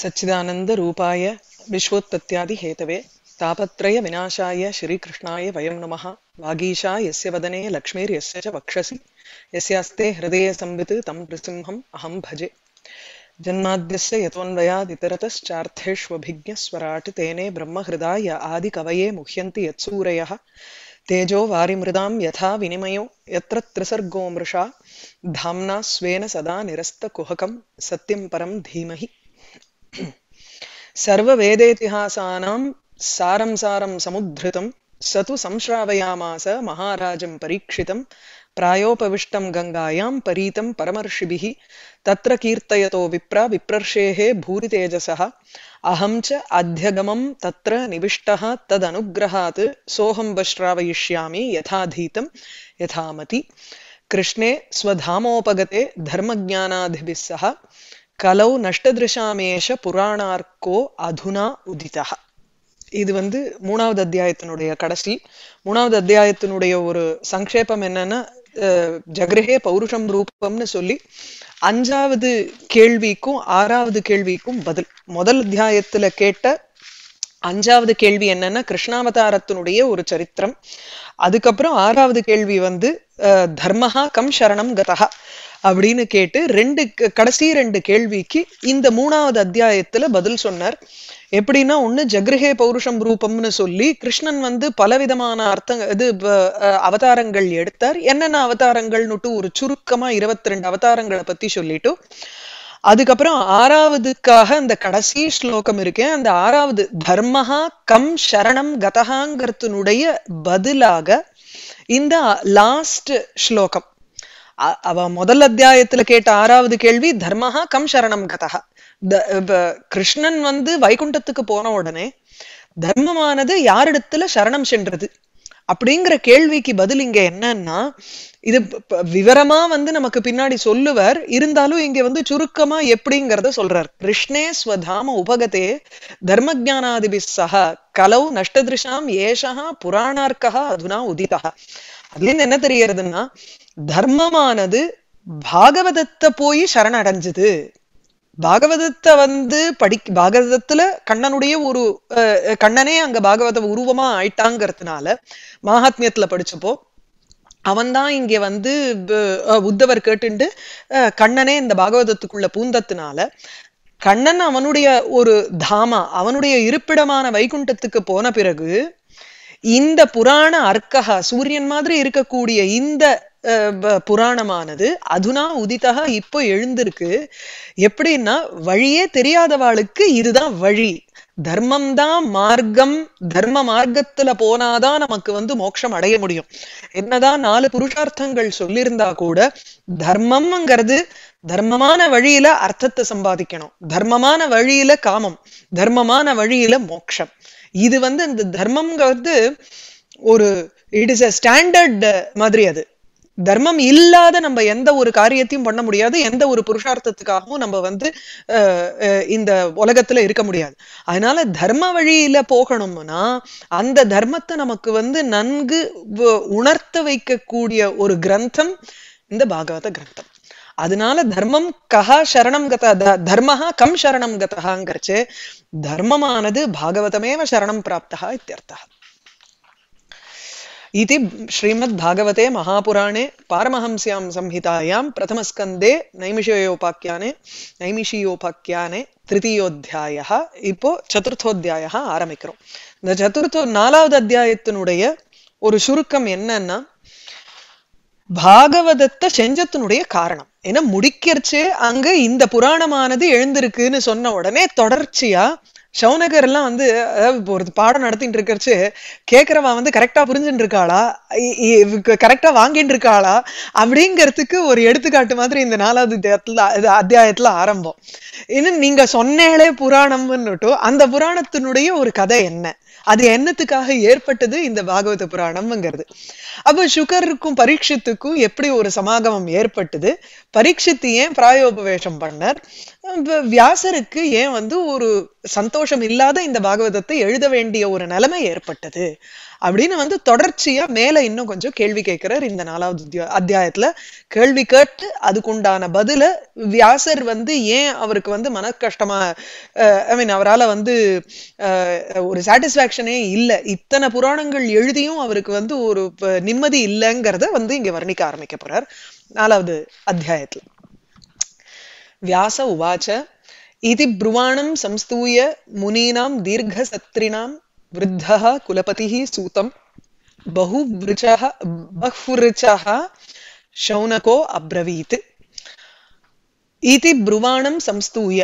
सच्चिदानन्दरूपाय विश्वोत्पत्त्यादिहेतवे तापत्रयविनाशाय श्रीकृष्णाय वयं नमः वागीशा यस्य वदने यस्य च वक्षसि यस्यास्ते हृदयसंवित् तं नृसिंहम् अहं भजे जन्माद्यस्य स्वराट् तेने ब्रह्महृदाय आदिकवये मुह्यन्ति यत्सूरयः तेजो वारिमृदां यथा विनिमयो यत्र त्रिसर्गो मृषा धाम्ना स्वेन सदा निरस्तकुहकं सत्यं परं धीमहि सर्ववेदेतिहासानां सारं सारं समुद्धृतं स तु संश्रावयामास महाराजं परीक्षितं प्रायोपविष्टं गङ्गायां परीतं परमर्षिभिः तत्र कीर्तयतो विप्र विप्रर्षेः भूरितेजसः अहं च अध्यगमं तत्र निविष्टः तदनुग्रहात् सोऽहम्बश्रावयिष्यामि यथाधीतं यथामति कृष्णे स्वधामोपगते धर्मज्ञानादिभिः सह கலௌ நஷ்டதிருஷாமேஷ புராணார்க்கோ அதுனா உதிதா இது வந்து மூணாவது அத்தியாயத்தினுடைய கடைசி மூணாவது அத்தியாயத்தினுடைய ஒரு சங்கேபம் என்னன்னா ஜக்ரஹே பௌருஷம் ரூபம்னு சொல்லி அஞ்சாவது கேள்விக்கும் ஆறாவது கேள்விக்கும் பதில் முதல் அத்தியாயத்துல கேட்ட அஞ்சாவது கேள்வி என்னன்னா கிருஷ்ணாவதாரத்தினுடைய ஒரு சரித்திரம் அதுக்கப்புறம் ஆறாவது கேள்வி வந்து தர்மஹா கம் சரணம் கதா அப்படின்னு கேட்டு ரெண்டு கடைசி ரெண்டு கேள்விக்கு இந்த மூணாவது அத்தியாயத்துல பதில் சொன்னார் எப்படின்னா ஒண்ணு ஜக்ரஹே பௌருஷம் ரூபம்னு சொல்லி கிருஷ்ணன் வந்து பலவிதமான அர்த்தங்க இது அவதாரங்கள் எடுத்தார் என்னென்ன அவதாரங்கள்னுட்டு ஒரு சுருக்கமா இருபத்தி ரெண்டு அவதாரங்களை பத்தி சொல்லிட்டு அதுக்கப்புறம் ஆறாவதுக்காக அந்த கடைசி ஸ்லோகம் இருக்கேன் அந்த ஆறாவது தர்மஹா கம் சரணம் கதகாங்கிறதுனுடைய பதிலாக இந்த லாஸ்ட் ஸ்லோகம் அவ முதல் அத்தியாயத்துல கேட்ட ஆறாவது கேள்வி தர்மஹா கம் சரணம் கதா கிருஷ்ணன் வந்து வைகுண்டத்துக்கு போன உடனே தர்மமானது யாரிடத்துல சரணம் சென்றது அப்படிங்கிற கேள்விக்கு பதில் இங்க என்னன்னா இது விவரமா வந்து நமக்கு பின்னாடி சொல்லுவர் இருந்தாலும் இங்க வந்து சுருக்கமா எப்படிங்கிறத சொல்றார் கிருஷ்ணே ஸ்வதாம உபகதே தர்ம ஜானாதிபி சக கலவு நஷ்டதிருஷாம் ஏஷகா புராணார்க்கா அதுனா உதிதா அதுல இருந்து என்ன தெரியறதுன்னா தர்மமானது பாகவதத்தை போய் சரணடைஞ்சது பாகவதத்தை வந்து படி பாகவதத்துல கண்ணனுடைய ஒரு கண்ணனே அங்க பாகவத உருவமா ஆயிட்டாங்கிறதுனால மகாத்மியத்துல படிச்சப்போ அவன்தான் இங்க வந்து உத்தவர் கேட்டுண்டு கண்ணனே இந்த பாகவதத்துக்குள்ள பூந்தத்துனால கண்ணன் அவனுடைய ஒரு தாமா அவனுடைய இருப்பிடமான வைகுண்டத்துக்கு போன பிறகு இந்த புராண அர்க்கஹா சூரியன் மாதிரி இருக்கக்கூடிய இந்த புராணமானது அதுனா உதித்தகா இப்போ எழுந்திருக்கு எப்படின்னா வழியே தெரியாதவாளுக்கு இதுதான் வழி தர்மம் தான் மார்க்கம் தர்ம மார்க்கத்துல போனாதான் நமக்கு வந்து மோட்சம் அடைய முடியும் என்னதான் நாலு புருஷார்த்தங்கள் சொல்லியிருந்தா கூட தர்மம்ங்கிறது தர்மமான வழியில அர்த்தத்தை சம்பாதிக்கணும் தர்மமான வழியில காமம் தர்மமான வழியில மோட்சம் இது வந்து இந்த தர்மம்ங்கிறது ஒரு இட் இஸ் அ ஸ்டாண்டர்ட் மாதிரி அது தர்மம் இல்லாத நம்ம எந்த ஒரு காரியத்தையும் பண்ண முடியாது எந்த ஒரு புருஷார்த்தத்துக்காகவும் நம்ம வந்து இந்த உலகத்துல இருக்க முடியாது அதனால தர்ம வழியில போகணும்னா அந்த தர்மத்தை நமக்கு வந்து நன்கு உணர்த்த வைக்கக்கூடிய ஒரு கிரந்தம் இந்த பாகவத கிரந்தம் அதனால தர்மம் கஹா சரணம் கத தர்மஹா கம் சரணம் கதகாங்கிறச்சு தர்மமானது பாகவதமேவ சரணம் பிராப்தா இத்தியர்த்தா इति श्रीमद्भागवते महापुराणे पारमहंस्यां संहितायां प्रथमस्कन्दे नैमिषयोपाख्याने नैमिषीयोपाख्याने திருத்தியோத்தியாயா இப்போ சதுர்த்தோத்தியாயா ஆரம்பிக்கிறோம் இந்த சதுர்த்தோ நாலாவது அத்தியாயத்தினுடைய ஒரு சுருக்கம் என்னன்னா பாகவதத்த செஞ்சத்தினுடைய காரணம் ஏன்னா முடிக்கிறச்சே அங்க இந்த புராணமானது எழுந்திருக்குன்னு சொன்ன உடனே தொடர்ச்சியா ஷவுனகர் எல்லாம் வந்து அதாவது இப்போ ஒரு பாடம் நடத்திட்டு இருக்கிறச்சு கேட்கறவா வந்து கரெக்டா புரிஞ்சுட்டு இருக்காளா கரெக்டா வாங்கிட்டு இருக்காளா அப்படிங்கிறதுக்கு ஒரு எடுத்துக்காட்டு மாதிரி இந்த நாலாவது அத்தியாயத்துல ஆரம்பம் இன்னும் நீங்க சொன்னேலே புராணம்னுட்டும் அந்த புராணத்தினுடைய ஒரு கதை என்ன அது என்னத்துக்காக ஏற்பட்டது இந்த பாகவத புராணம்ங்கிறது அப்ப சுகருக்கும் பரீட்சத்துக்கும் எப்படி ஒரு சமாகமம் ஏற்பட்டது பரீட்சத்து ஏன் பிராயோபவேஷம் பண்ணர் வியாசருக்கு ஏன் வந்து ஒரு சந்தோஷம் இல்லாத இந்த பாகவதத்தை எழுத வேண்டிய ஒரு நிலைமை ஏற்பட்டது அப்படின்னு வந்து தொடர்ச்சியா மேல இன்னும் கொஞ்சம் கேள்வி கேட்கிறார் இந்த நாலாவது அத்தியாயத்துல கேள்வி கேட்டு அதுக்குண்டான பதில வியாசர் வந்து ஏன் அவருக்கு வந்து மன கஷ்டமா ஐ மீன் அவரால் வந்து ஒரு சாட்டிஸ்ஃபேக்ஷனே இல்லை இத்தனை புராணங்கள் எழுதியும் அவருக்கு வந்து ஒரு நிம்மதி இல்லைங்கிறத வந்து இங்க வர்ணிக்க ஆரம்பிக்க போறார் நாலாவது அத்தியாயத்துல வியாச உவாச்ச இது ப்ருவாணம் சம்ஸ்தூய முனீனாம் சத்ரினாம் वृद्धः कुलपतिः सूतं बहुवृचः बह्वृचः शौनको अब्रवीत् இதி ब्रुवाणं संस्तूय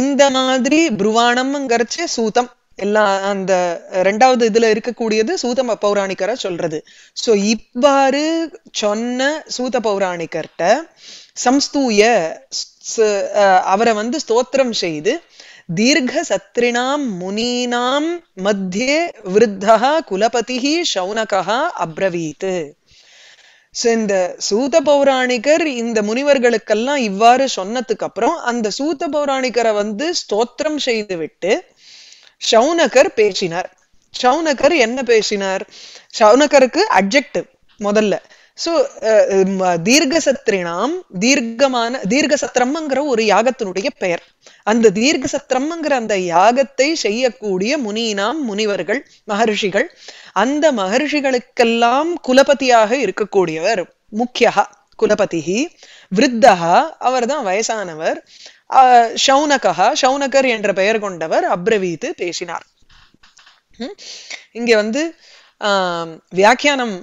இந்த மாதிரி புருவாணம்ங்கிறச்ச சூத்தம் எல்லா அந்த ரெண்டாவது இதுல இருக்கக்கூடியது சூத பௌராணிக்கரை சொல்றது சோ இவ்வாறு சொன்ன சூத பௌராணிக்கர்கிட்ட சம்ஸ்தூய அவரை வந்து ஸ்தோத்திரம் செய்து தீர்கசத்ரிணாம் முனீனாம் மத்தியே விருத்தா குலபதி சௌனகா அப்ரவீத் இந்த சூத பௌராணிகர் இந்த முனிவர்களுக்கெல்லாம் இவ்வாறு சொன்னதுக்கு அப்புறம் அந்த சூத பௌராணிகரை வந்து ஸ்தோத்திரம் செய்து விட்டு சௌனகர் பேசினார் சௌனகர் என்ன பேசினார் சௌனகருக்கு அப்ஜெக்டிவ் முதல்ல சோ தீர்க்கசத்திரினாம் தீர்க்கமான தீர்க்கசத்திரம்ங்கிற ஒரு யாகத்தினுடைய பெயர் அந்த தீர்க்க சத்திரம்ங்கிற அந்த யாகத்தை செய்யக்கூடிய முனியினாம் முனிவர்கள் மகர்ஷிகள் அந்த மகர்ஷிகளுக்கெல்லாம் குலபதியாக இருக்கக்கூடியவர் முக்கியா குலபதி விருத்தகா அவர் தான் வயசானவர் சௌனகா சௌனகர் என்ற பெயர் கொண்டவர் அப்ரவீத்து பேசினார் இங்க வந்து வியாக்கியானம்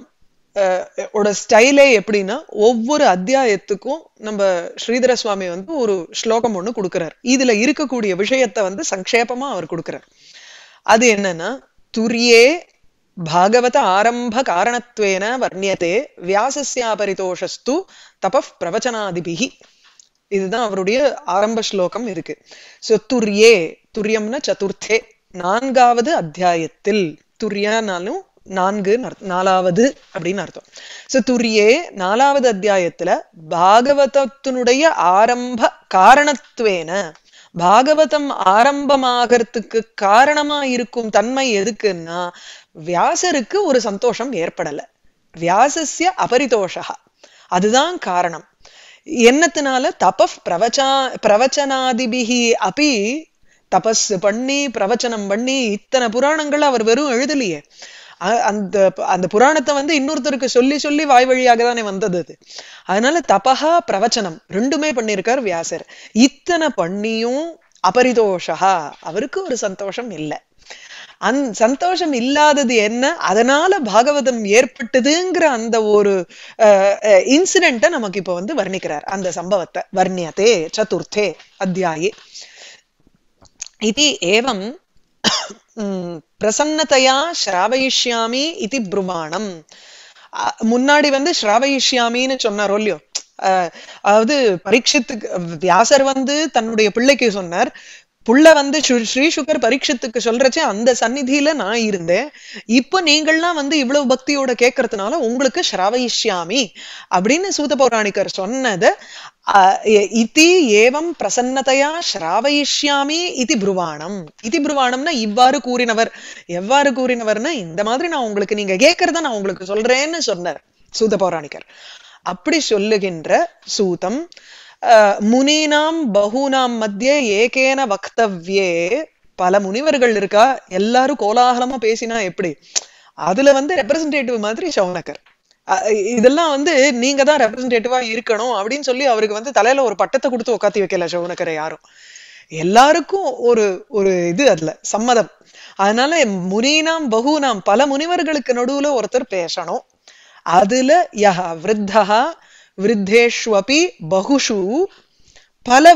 ஓட ஸ்டைலே எப்படின்னா ஒவ்வொரு அத்தியாயத்துக்கும் நம்ம ஸ்ரீதர சுவாமி வந்து ஒரு ஸ்லோகம் ஒன்று கொடுக்குறார் இதுல இருக்கக்கூடிய விஷயத்தை வந்து சங்கேபமா அவர் கொடுக்குறார் அது என்னன்னா துரியே பாகவத ஆரம்ப காரணத்துவேன வர்ணியத்தே வியாசஸ்யாபரிதோஷஸ்து தப பிரவச்சனாதிபிகி இதுதான் அவருடைய ஆரம்ப ஸ்லோகம் இருக்கு ஸோ துரியே துரியம்னா சதுர்த்தே நான்காவது அத்தியாயத்தில் துரியானாலும் நான்கு நாலாவது அப்படின்னு அர்த்தம் சோ துரியே நாலாவது அத்தியாயத்துல பாகவதத்தினுடைய ஆரம்ப காரணத்துவேன பாகவதம் ஆரம்பமாகறதுக்கு காரணமா இருக்கும் தன்மை எதுக்குன்னா வியாசருக்கு ஒரு சந்தோஷம் ஏற்படல வியாசஸ்ய அபரிதோஷா அதுதான் காரணம் என்னத்தினால தப பிரவச்சா பிரவச்சனாதிபிகி அப்பி தபஸ் பண்ணி பிரவச்சனம் பண்ணி இத்தனை புராணங்கள் அவர் வெறும் எழுதலையே அந்த அந்த புராணத்தை வந்து இன்னொருத்தருக்கு சொல்லி சொல்லி வாய் வழியாக தானே வந்தது அது அதனால தபா பிரவச்சனம் ரெண்டுமே பண்ணியிருக்கார் வியாசர் இத்தனை பண்ணியும் அபரிதோஷா அவருக்கு ஒரு சந்தோஷம் இல்லை அந் சந்தோஷம் இல்லாதது என்ன அதனால பாகவதம் ஏற்பட்டதுங்கிற அந்த ஒரு இன்சிடென்ட்ட நமக்கு இப்ப வந்து வர்ணிக்கிறார் அந்த சம்பவத்தை வர்ணியதே சதுர்த்தே அத்தியாயே இது ஏவம் பிரசன்னதையா ஸ்ராவயிஷ்யாமி இது புருவாணம் முன்னாடி வந்து ஸ்ராவயிஷ்யாமின்னு சொன்னாரோ இல்லையோ அதாவது பரீட்சத்துக்கு வியாசர் வந்து தன்னுடைய பிள்ளைக்கு சொன்னார் புள்ள வந்து ஸ்ரீ சுகர் பரீட்சத்துக்கு சொல்றச்சே அந்த சந்நிதியில நான் இருந்தேன் இப்போ நீங்கள்லாம் வந்து இவ்வளவு பக்தியோட கேட்கறதுனால உங்களுக்கு ஸ்ராவயிஷ்யாமி அப்படின்னு சூத பௌராணிக்கர் சொன்னது இதி ஏவம் பிரசன்னதையா ஸ்ராவயிஷ்யாமி இது புருவாணம் இது புருவாணம்னா இவ்வாறு கூறினவர் எவ்வாறு கூறினவர்னா இந்த மாதிரி நான் உங்களுக்கு நீங்க கேட்கறத நான் உங்களுக்கு சொல்றேன்னு சொன்னார் சூத பௌராணிகர் அப்படி சொல்லுகின்ற சூதம் முனீனாம் பகுனாம் மத்தியே ஏகேன வக்தவ்யே பல முனிவர்கள் இருக்கா எல்லாரும் கோலாகலமா பேசினா எப்படி அதுல வந்து ரெப்ரசன்டேட்டிவ் மாதிரி சவுனக்கர் இதெல்லாம் வந்து நீங்க தான் ரெப்ரசன்டேட்டிவா இருக்கணும் அப்படின்னு சொல்லி அவருக்கு வந்து தலையில ஒரு பட்டத்தை கொடுத்து உக்காத்தி வைக்கல சவுனக்கரை யாரும் எல்லாருக்கும் ஒரு ஒரு இது அதுல சம்மதம் அதனால முனீனாம் பகுனாம் பல முனிவர்களுக்கு நடுவுல ஒருத்தர் பேசணும் அதுல யஹா விருத்தஹா விருத்தேஷ்வபி பகுஷு பல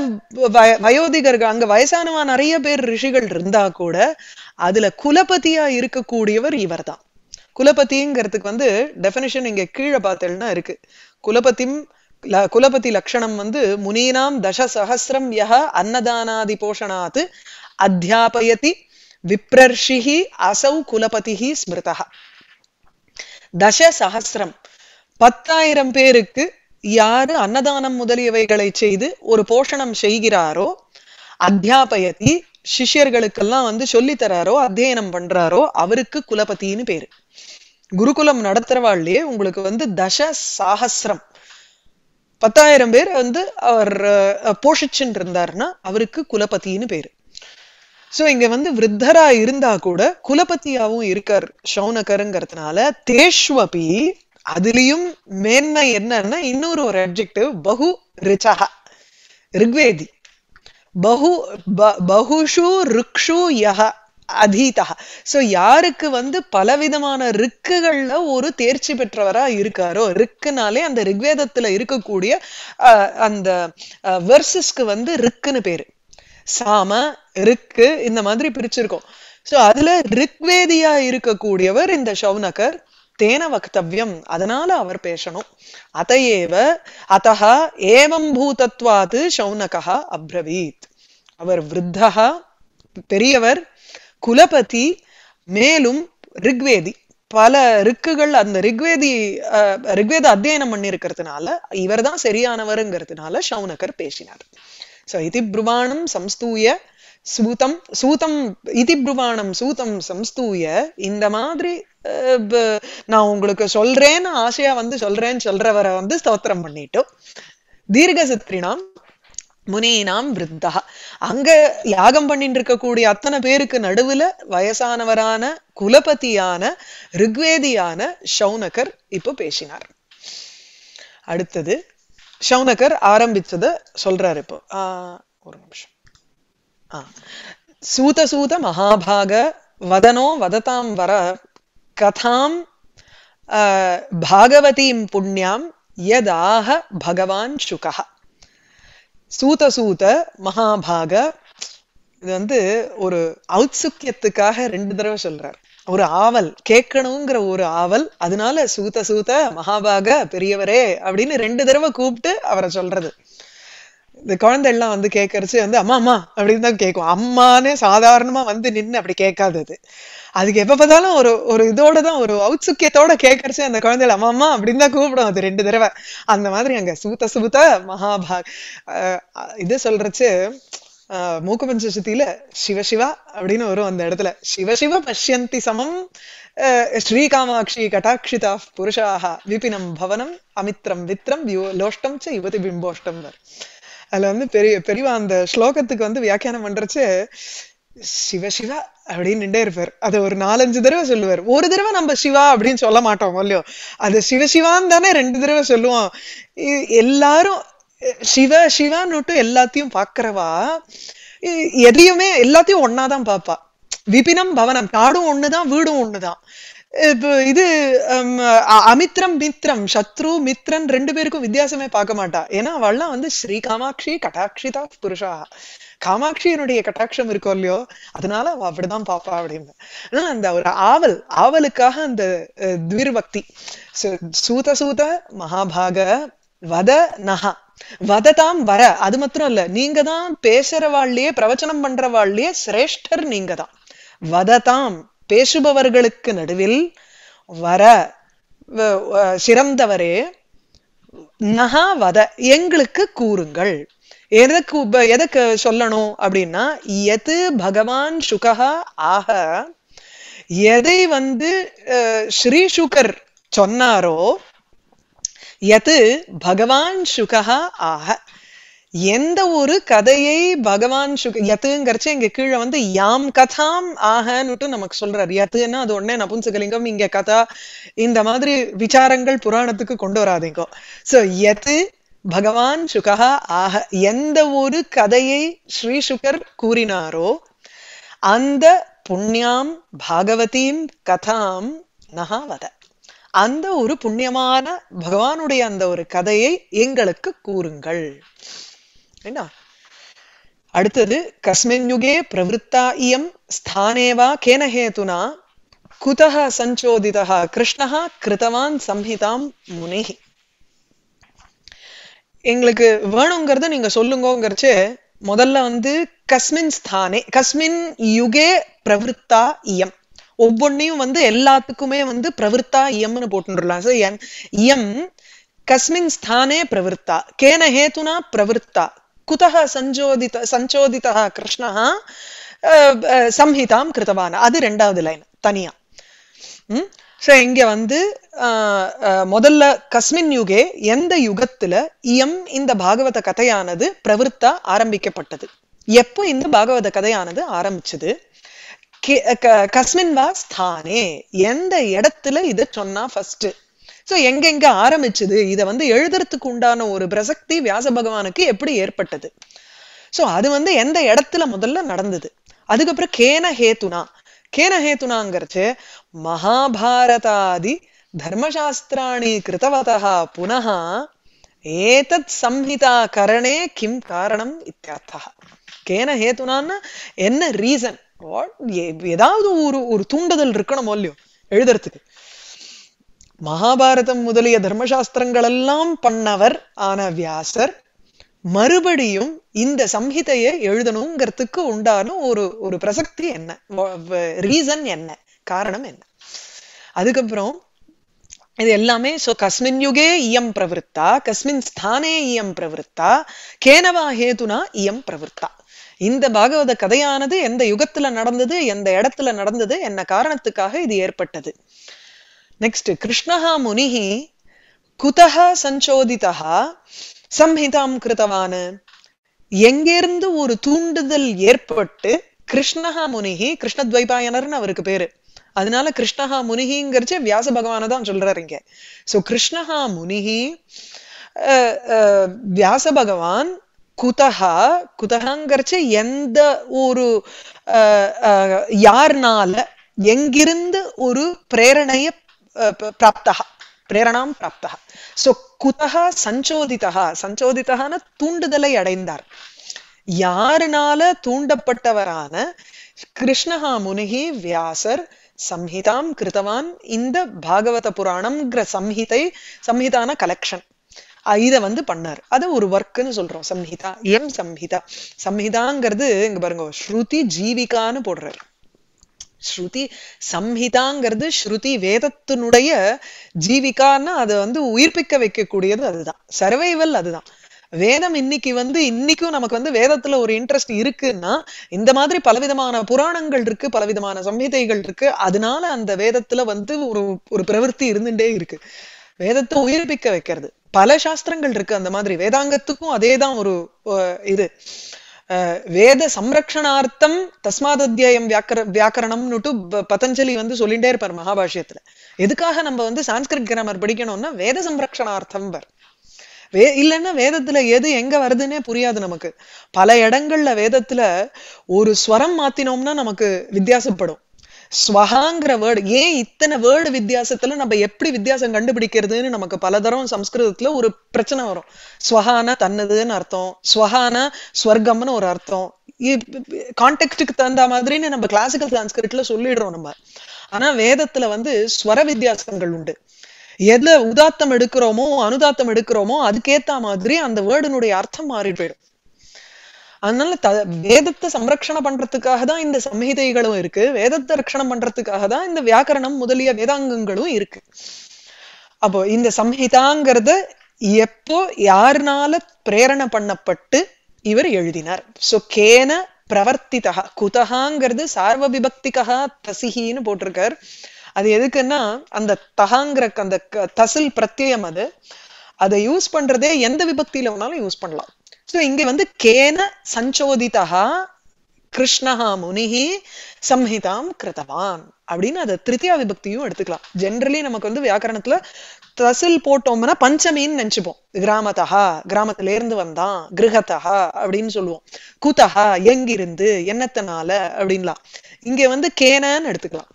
வய வயோதிகர்கள் அங்க வயசானவா நிறைய பேர் ரிஷிகள் இருந்தா கூட அதுல குலபதியா இருக்கக்கூடியவர் இவர் தான் குலபதிங்கிறதுக்கு வந்து டெபினிஷன் இங்க கீழே பார்த்தேன்னா இருக்கு குலபதிம் குலபதி லட்சணம் வந்து முனீனாம் தச சகசிரம் யஹ அன்னதானாதி போஷணாத் அத்தியாபயதி விப்ரர்ஷிஹி அசௌ குலபதிஹி ஸ்மிருதா தச சகசிரம் பத்தாயிரம் பேருக்கு யாரு அன்னதானம் முதலியவைகளை செய்து ஒரு போஷணம் செய்கிறாரோ அத்தியாபயத்தி சிஷ்யர்களுக்கெல்லாம் வந்து சொல்லி தராரோ அத்தியனம் பண்றாரோ அவருக்கு குலபத்தின்னு பேரு குருகுலம் நடத்துறவாள்லயே உங்களுக்கு வந்து தச சாகசிரம் பத்தாயிரம் பேர் வந்து அவர் போஷிச்சுட்டு இருந்தாருன்னா அவருக்கு குலபத்தின்னு பேரு சோ இங்க வந்து விருத்தரா இருந்தா கூட குலபதியாவும் இருக்கார் சௌனகருங்கிறதுனால தேஷ்வபி அதுலயும் மேன்மை என்னன்னா இன்னொரு ஒரு அப்ஜெக்டிவ் பகு ரிச்சக ரிக்வேதி பகு பகுஷு ருக்ஷு யஹ அதீதா ஸோ யாருக்கு வந்து பலவிதமான ரிக்குகள்ல ஒரு தேர்ச்சி பெற்றவரா இருக்காரோ ரிக்குனாலே அந்த ரிக்வேதத்துல இருக்கக்கூடிய அந்த வெர்சஸ்க்கு வந்து ரிக்குன்னு பேரு சாம ரிக்கு இந்த மாதிரி பிரிச்சிருக்கோம் ஸோ அதுல ரிக்வேதியா இருக்கக்கூடியவர் இந்த ஷவுனகர் தேன வக்தவியம் அதனால அவர் பேசணும் அதையேவ அத்த ஏவம் பூதத்வாது சௌனகா அப்ரவீத் அவர் விருத்தகா பெரியவர் குலபதி மேலும் ரிக்வேதி பல ரிக்குகள் அந்த ரிக்வேதி ரிக்வேத அத்தியனம் பண்ணி இவர் தான் சரியானவருங்கிறதுனால சௌனகர் பேசினார் சோ இது புருவாணம் சம்ஸ்தூய சூதம் சூதம் இதி புருவாணம் சூதம் சம்ஸ்தூய இந்த மாதிரி நான் உங்களுக்கு சொல்றேன்னு ஆசையா வந்து சொல்றேன்னு சொல்றவரை வந்து ஸ்தோத்திரம் பண்ணிட்டோம் தீர்க்கசத்ரினாம் முனியினாம் விருத்தா அங்க யாகம் பண்ணிட்டு இருக்கக்கூடிய அத்தனை பேருக்கு நடுவுல வயசானவரான குலபதியான ரிக்வேதியான ஷௌனகர் இப்போ பேசினார் அடுத்தது ஷௌனகர் ஆரம்பிச்சத சொல்றாரு இப்போ ஆஹ் ஒரு நிமிஷம் ஆஹ் சூத சூத மகாபாக வதனோ வதத்தாம் வர கதாம் பாகவதீம் புண்ணியம் யதாக பகவான் சுகா சூத சூத மகாபாக இது வந்து ஒரு ஔத்சுக்கியத்துக்காக ரெண்டு தடவை சொல்றார் ஒரு ஆவல் கேட்கணுங்கிற ஒரு ஆவல் அதனால சூத்த சூத்த மகாபாக பெரியவரே அப்படின்னு ரெண்டு தடவை கூப்பிட்டு அவரை சொல்றது இந்த எல்லாம் வந்து கேட்கறச்சு வந்து அம்மா அம்மா அப்படின்னு தான் கேட்கும் அம்மானே சாதாரணமாக வந்து நின்று அப்படி கேட்காது அது அதுக்கு எப்போ பார்த்தாலும் ஒரு ஒரு இதோட தான் ஒரு ஔத்சுக்கியத்தோட கேட்கறச்சு அந்த குழந்தைல அம்மா அம்மா அப்படின்னு தான் கூப்பிடும் அது ரெண்டு தடவை அந்த மாதிரி அங்கே சூத்த சூத்த மகாபா இது சொல்றச்சு மூக்குபஞ்ச சுத்தியில சிவசிவா அப்படின்னு வரும் அந்த இடத்துல சிவசிவ பஷ்யந்தி சமம் ஸ்ரீகாமாட்சி கட்டாட்சிதா புருஷாக விபினம் பவனம் அமித்ரம் வித்ரம் லோஷ்டம் செ யுவதி பிம்போஷ்டம் வரும் அதுல வந்து பெரிய பெரியவா அந்த ஸ்லோகத்துக்கு வந்து வியாக்கியானம் பண்றச்சு சிவ சிவா அப்படின்னு நின்றே இருப்பார் அத ஒரு நாலஞ்சு தடவை சொல்லுவார் ஒரு தடவை நம்ம சிவா அப்படின்னு சொல்ல மாட்டோம் இல்லையோ அது சிவ சிவான்னு தானே ரெண்டு தடவை சொல்லுவோம் எல்லாரும் சிவ சிவான்னுட்டு எல்லாத்தையும் பாக்குறவா எதையுமே எல்லாத்தையும் ஒன்னாதான் பாப்பா விபினம் பவனம் காடும் ஒண்ணுதான் வீடும் ஒண்ணுதான் இது அமித்ரம் மித்ரம் சத்ரு மித்ரன் ரெண்டு பேருக்கும் வித்தியாசமே பார்க்க மாட்டா ஏன்னா அவள்லாம் வந்து ஸ்ரீ காமாட்சி கட்டாட்சிதா புருஷா காமாட்சியினுடைய கட்டாட்சம் இருக்கும் இல்லையோ அதனால அவ அப்படிதான் பாப்பா அப்படின்னு அந்த ஒரு ஆவல் ஆவலுக்காக அந்த துவிர்பக்தி சூத சூத மகாபாக வத நகா வததாம் வர அது மாத்திரம் இல்ல நீங்க தான் பேசுறவாள்லயே பிரவச்சனம் பண்றவாள்லயே சிரேஷ்டர் நீங்க தான் வததாம் பேசுபவர்களுக்கு நடுவில் வர சிறந்தவரே நகா வத எங்களுக்கு கூறுங்கள் எதற்கு எதற்கு சொல்லணும் அப்படின்னா எது பகவான் சுகா ஆக எதை வந்து ஸ்ரீ சுகர் சொன்னாரோ எது பகவான் சுகா ஆக எந்த ஒரு கதையை பகவான் சுக யத்துங்கிறச்சு இங்க கீழே வந்து யாம் கதாம் ஆகன்னுட்டு நமக்கு சொல்றாரு யத்துன்னா அது உடனே நபுன்சுகலிங்கம் இங்க கதா இந்த மாதிரி விசாரங்கள் புராணத்துக்கு கொண்டு வராதீங்க சோ யத்து பகவான் சுகா ஆக எந்த ஒரு கதையை ஸ்ரீ சுகர் கூறினாரோ அந்த புண்ணியாம் பாகவதீம் கதாம் நகாவத அந்த ஒரு புண்ணியமான பகவானுடைய அந்த ஒரு கதையை எங்களுக்கு கூறுங்கள் சரிங்களா அடுத்தது கஸ்மின் யுகே பிரவருத்தா இயம் ஸ்தானேவா கேன ஹேதுனா குதக சஞ்சோதிதா கிருஷ்ணா கிருதவான் சம்ஹிதாம் முனிஹி எங்களுக்கு வேணுங்கிறத நீங்க சொல்லுங்கங்கிறச்சு முதல்ல வந்து கஸ்மின் ஸ்தானே கஸ்மின் யுகே பிரவருத்தா இயம் ஒவ்வொன்னையும் வந்து எல்லாத்துக்குமே வந்து பிரவருத்தா இயம்னு போட்டுடலாம் சார் இயம் கஸ்மின் ஸ்தானே பிரவருத்தா கேன ஹேத்துனா பிரவருத்தா कुतः सञ्चोदित सञ्चोदितः कृष्णः சம்ஹிதாம் கிருத்தவான் அது ரெண்டாவது லைன் தனியா ம் ஸோ இங்கே வந்து முதல்ல கஸ்மின் யுகே எந்த யுகத்துல இயம் இந்த பாகவத கதையானது பிரவருத்தா ஆரம்பிக்கப்பட்டது எப்போ இந்த பாகவத கதையானது ஆரம்பிச்சது கஸ்மின் வா ஸ்தானே எந்த இடத்துல இதை சொன்னா ஃபர்ஸ்ட் ஸோ எங்கெங்க ஆரம்பிச்சது இதை வந்து எழுதுறதுக்கு உண்டான ஒரு பிரசக்தி வியாச பகவானுக்கு எப்படி ஏற்பட்டது ஸோ அது வந்து எந்த இடத்துல முதல்ல நடந்தது அதுக்கப்புறம் கேன ஹேத்துனா கேன ஹேத்துனாங்கிறது மகாபாரதாதி தர்மசாஸ்திராணி கிருத்தவதா புனः ஏதத் சம்ஹிதா கரணே கிம் காரணம் இத்தியர்த்தா கேன ஹேத்துனான்னு என்ன ரீசன் ஏதாவது ஒரு ஒரு தூண்டுதல் இருக்கணும் இல்லையோ எழுதுறதுக்கு மகாபாரதம் முதலிய தர்மசாஸ்திரங்கள் எல்லாம் பண்ணவர் ஆன வியாசர் மறுபடியும் இந்த சம்ஹிதையை எழுதணுங்கிறதுக்கு உண்டான ஒரு ஒரு பிரசக்தி என்ன ரீசன் என்ன காரணம் என்ன அதுக்கப்புறம் இது எல்லாமே சோ கஸ்மின் யுகே இயம் பிரவருத்தா கஸ்மின் ஸ்தானே இயம் பிரவருத்தா கேனவா ஹேதுனா இயம் பிரவருத்தா இந்த பாகவத கதையானது எந்த யுகத்துல நடந்தது எந்த இடத்துல நடந்தது என்ன காரணத்துக்காக இது ஏற்பட்டது நெக்ஸ்ட் கிருஷ்ணா முனிஹ குதஹ சஞ்சோதிதா சம்ஹிதாம் கிருத்தவான எங்கிருந்து ஒரு தூண்டுதல் ஏற்பட்டு கிருஷ்ணஹா முனிஹி கிருஷ்ணத்வைபாயனர்னு அவருக்கு பேரு அதனால கிருஷ்ணஹா முனிஹிங்கிறச்சு வியாச பகவான தான் சொல்றாரு இங்க சோ கிருஷ்ணஹா முனிஹி வியாச பகவான் குதஹா குதஹாங்கிறச்சு எந்த ஒரு யார்னால எங்கிருந்து ஒரு பிரேரணைய प्राप्तः பிரேரணாம் பிராப்தா சோ குதகா சஞ்சோதிதா சஞ்சோதிதான தூண்டுதலை அடைந்தார் யாருனால தூண்டப்பட்டவரான கிருஷ்ணஹா முனிகி வியாசர் சம்ஹிதாம் கிருத்தவான் இந்த பாகவத புராணம்ங்கிற சம்ஹிதை சம்ஹிதான கலெக்ஷன் இத வந்து பண்ணார் அது ஒரு ஒர்க்குன்னு சொல்றோம் சம்ஹிதா எம் சம்ஹிதா சம்ஹிதாங்கிறது இங்க பாருங்க ஸ்ருதி ஜீவிகான்னு போடுறாரு ஸ்ருதி சம்ஹிதாங்கிறது ஸ்ருதி வேதத்தினுடைய ஜீவிகான்னு அதை வந்து உயிர்ப்பிக்க வைக்கக்கூடியது அதுதான் சர்வைவல் அதுதான் வேதம் இன்னைக்கு வந்து இன்னைக்கும் நமக்கு வந்து வேதத்துல ஒரு இன்ட்ரெஸ்ட் இருக்குன்னா இந்த மாதிரி பலவிதமான புராணங்கள் இருக்கு பலவிதமான சம்ஹிதைகள் இருக்கு அதனால அந்த வேதத்துல வந்து ஒரு ஒரு பிரவருத்தி இருந்துட்டே இருக்கு வேதத்தை உயிர்ப்பிக்க வைக்கிறது பல சாஸ்திரங்கள் இருக்கு அந்த மாதிரி வேதாங்கத்துக்கும் அதே தான் ஒரு இது வேத சம்ரக்ஷணார்த்தம் தஸ்மாத் அத்தியாயம் வியாக்கர வியாக்கரணம்னுட்டு பதஞ்சலி வந்து சொல்லிட்டே இருப்பார் மகாபாஷ்யத்துல எதுக்காக நம்ம வந்து சான்ஸ்கிரிட் கிராமர் படிக்கணும்னா வேத சம்ரக்ஷணார்த்தம் பர் வே இல்லைன்னா வேதத்துல எது எங்க வருதுன்னே புரியாது நமக்கு பல இடங்கள்ல வேதத்துல ஒரு ஸ்வரம் மாத்தினோம்னா நமக்கு வித்தியாசப்படும் ஸ்வஹாங்கிற வேர்டு ஏன் இத்தனை வேர்டு வித்தியாசத்துல நம்ம எப்படி வித்தியாசம் கண்டுபிடிக்கிறதுன்னு நமக்கு பலதரம் சம்ஸ்கிருதத்துல ஒரு பிரச்சனை வரும் ஸ்வஹானா தன்னதுன்னு அர்த்தம் ஸ்வஹானா ஸ்வர்க்கம்னு ஒரு அர்த்தம் கான்டெக்ட்டுக்கு தகுந்த மாதிரின்னு நம்ம கிளாசிக்கல் சான்ஸ்கிரிட்ல சொல்லிடுறோம் நம்ம ஆனா வேதத்துல வந்து ஸ்வர வித்தியாசங்கள் உண்டு எதுல உதாத்தம் எடுக்கிறோமோ அனுதாத்தம் எடுக்கிறோமோ அதுக்கேத்த மாதிரி அந்த வேர்டுனுடைய அர்த்தம் மாறி போயிடும் அதனால த வேதத்தை சம்ரக்ஷணம் பண்றதுக்காக தான் இந்த சம்ஹிதைகளும் இருக்கு வேதத்தை ரக்ஷணம் பண்றதுக்காக தான் இந்த வியாக்கரணம் முதலிய வேதாங்கங்களும் இருக்கு அப்போ இந்த சம்ஹிதாங்கிறத எப்போ யாருனால பிரேரணை பண்ணப்பட்டு இவர் எழுதினார் சோ கேன பிரவர்த்திதா குதகாங்கிறது சார்வ விபக்திகா தசிஹின்னு போட்டிருக்கார் அது எதுக்குன்னா அந்த தகாங்கிற அந்த தசில் பிரத்யம் அது அதை யூஸ் பண்றதே எந்த விபக்தியில வேணாலும் யூஸ் பண்ணலாம் ஸோ இங்கே வந்து கேன சஞ்சோதிதா கிருஷ்ணஹா முனிஹி சம்ஹிதாம் கிருதவான் அப்படின்னு அதை திருத்தியா விபக்தியும் எடுத்துக்கலாம் ஜென்ரலி நமக்கு வந்து வியாக்கரணத்துல தசில் போட்டோம்னா பஞ்சமின்னு நினைச்சுப்போம் கிராமத்தஹா கிராமத்துல இருந்து வந்தான் கிரகத்தஹா அப்படின்னு சொல்லுவோம் கூத்தஹா எங்கிருந்து என்னத்தனால அப்படின்லாம் இங்க வந்து கேனன்னு எடுத்துக்கலாம்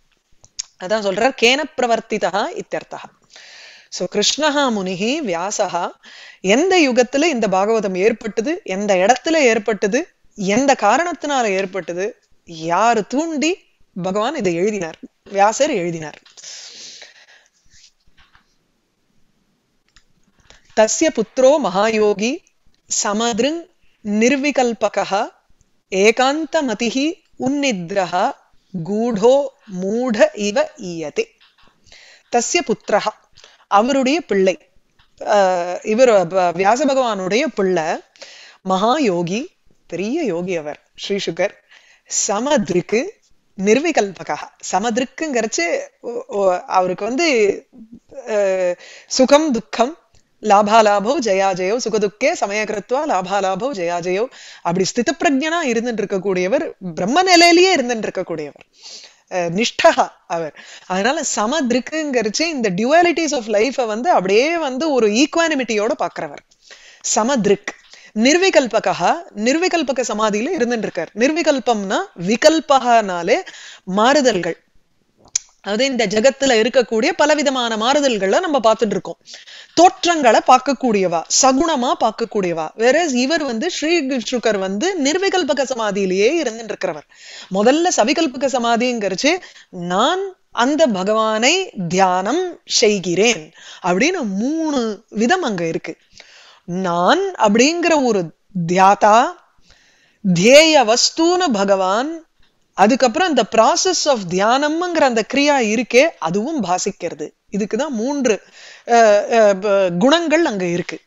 அதான் சொல்றார் கேன பிரவர்த்திதா இத்தர்த்தகா ஸோ கிருஷ்ணஹா முனிகி வியாசகா எந்த யுகத்துல இந்த பாகவதம் ஏற்பட்டது எந்த இடத்துல ஏற்பட்டது எந்த காரணத்தினால ஏற்பட்டது யாரு தூண்டி பகவான் இதை எழுதினார் வியாசர் எழுதினார் தஸ்ய புத்திரோ மகாயோகி சமதிருங் நிர்விகல்பகா மதிஹி உன்னித்ரஹா கூடோ மூட இவ ஈயதே தஸ்ய புத்திரஹா அவருடைய பிள்ளை இவர் வியாச பகவானுடைய பிள்ளை மகா யோகி பெரிய யோகி அவர் ஸ்ரீ சுகர் சமதிருக்கு நிர்விகல்பகா சமதிருக்குங்கிறச்சு அவருக்கு வந்து சுகம் துக்கம் லாபாலாபோ ஜயாஜயோ சுகதுக்கே சமயகிருத்வா லாபாலாபோ ஜயாஜயோ அப்படி ஸ்தித பிரஜனா இருந்துட்டு இருக்கக்கூடியவர் பிரம்ம நிலையிலேயே இருந்துட்டு இருக்கக்கூடியவர் நிஷ்டா அவர் அதனால சம திருக்குங்கிறச்சு இந்த டியூவாலிட்டிஸ் ஆஃப் லைஃபை வந்து அப்படியே வந்து ஒரு ஈக்வானிமிட்டியோட பாக்குறவர் சம திருக் நிர்விகல்பகா நிர்விகல்பக சமாதியில இருந்துட்டு இருக்கார் நிர்விகல்பம்னா விகல்பகனாலே மாறுதல்கள் அதாவது இந்த ஜகத்துல இருக்கக்கூடிய பலவிதமான மாறுதல்களை நம்ம பார்த்துட்டு இருக்கோம் தோற்றங்களை பார்க்கக்கூடியவா சகுணமா பார்க்கக்கூடியவா வேற இவர் வந்து ஸ்ரீ வந்து நிர்விகல்பக சமாதியிலேயே இருந்துட்டு இருக்கிறவர் முதல்ல சவிகல்பக சமாதிங்கிறச்சு நான் அந்த பகவானை தியானம் செய்கிறேன் அப்படின்னு மூணு விதம் அங்க இருக்கு நான் அப்படிங்கிற ஒரு தியாதா தேய வஸ்தூன பகவான் அதுக்கப்புறம் அந்த ப்ராசஸ் ஆஃப் தியானம்ங்கிற அந்த கிரியா இருக்கே அதுவும் பாசிக்கிறது இதுக்குதான் மூன்று குணங்கள் அங்க இருக்கு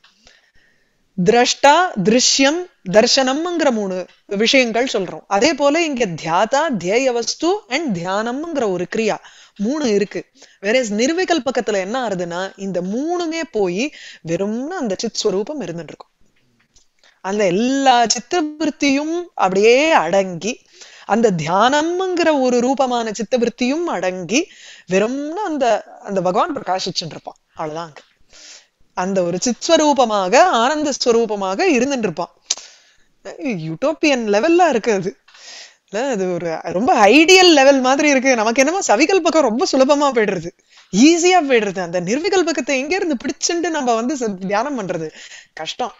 திரஷ்டா திருஷ்யம் தர்சனம்ங்கிற மூணு விஷயங்கள் சொல்றோம் அதே போல இங்க தியாதா தியேய வஸ்து அண்ட் தியானம்ங்கிற ஒரு கிரியா மூணு இருக்கு வேற நிர்விகல் பக்கத்துல என்ன ஆறுதுன்னா இந்த மூணுமே போய் வெறும் அந்த சித் ஸ்வரூபம் இருந்துட்டு இருக்கும் அந்த எல்லா சித்திரவருத்தியும் அப்படியே அடங்கி அந்த தியானம்ங்கிற ஒரு ரூபமான சித்தவருத்தியும் அடங்கி வெறும்னு அந்த அந்த பகவான் பிரகாசிச்சுட்டு இருப்பான் அவ்வளவுதான் அந்த ஒரு சித்ஸ்வரூபமாக ஆனந்த ஸ்வரூபமாக இருந்துட்டு இருப்பான் யூட்டோப்பியன் லெவல்ல இருக்கு அது அது ஒரு ரொம்ப ஐடியல் லெவல் மாதிரி இருக்கு நமக்கு என்னமோ சவிகல் பக்கம் ரொம்ப சுலபமா போயிடுறது ஈஸியா போயிடுறது அந்த நிர்விகல்பக்கத்தை எங்க இருந்து பிடிச்சுட்டு நம்ம வந்து தியானம் பண்றது கஷ்டம்